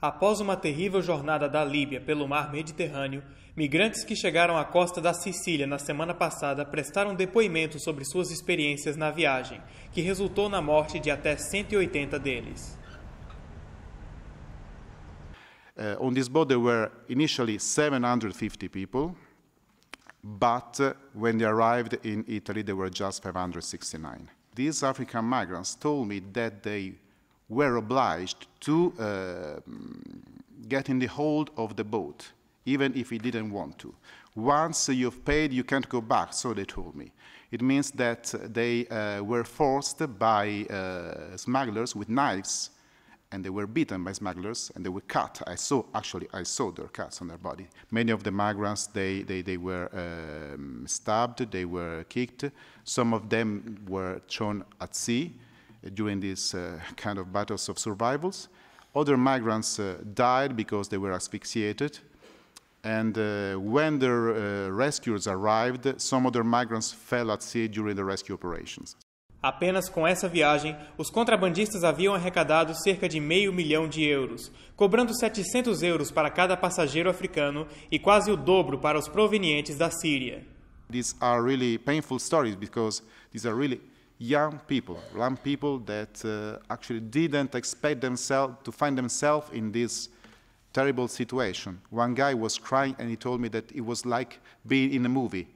Após uma terrível jornada da Líbia pelo mar Mediterrâneo, migrantes que chegaram à costa da Sicília na semana passada prestaram depoimento sobre suas experiências na viagem, que resultou na morte de até 180 deles. Uh, on this boat there were initially 750 people. but when they arrived in Italy, there were just 569. These African migrants told me that they were obliged to uh, get in the hold of the boat, even if he didn't want to. Once you've paid, you can't go back, so they told me. It means that they uh, were forced by uh, smugglers with knives and they were beaten by smugglers and they were cut. I saw, actually, I saw their cuts on their body. Many of the migrants, they, they, they were um, stabbed, they were kicked. Some of them were thrown at sea uh, during these uh, kind of battles of survivals. Other migrants uh, died because they were asphyxiated. And uh, when the uh, rescuers arrived, some other migrants fell at sea during the rescue operations. Apenas com essa viagem, os contrabandistas haviam arrecadado cerca de meio milhão de euros, cobrando 700 euros para cada passageiro africano e quase o dobro para os provenientes da Síria. These are really painful stories because these are really young people, young people that uh, actually didn't expect themselves to find themselves in this terrible situation. One guy was crying and he told me that it was like being in a movie.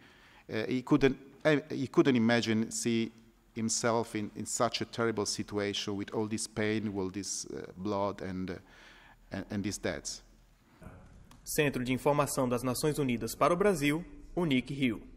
Uh, he couldn't eh, he couldn't imagine see himself in, in such a terrible situation with all this pain, all this uh, blood and, uh, and, and these deaths. Centro de Informação das Nações Unidas para o Brasil, Unic Rio.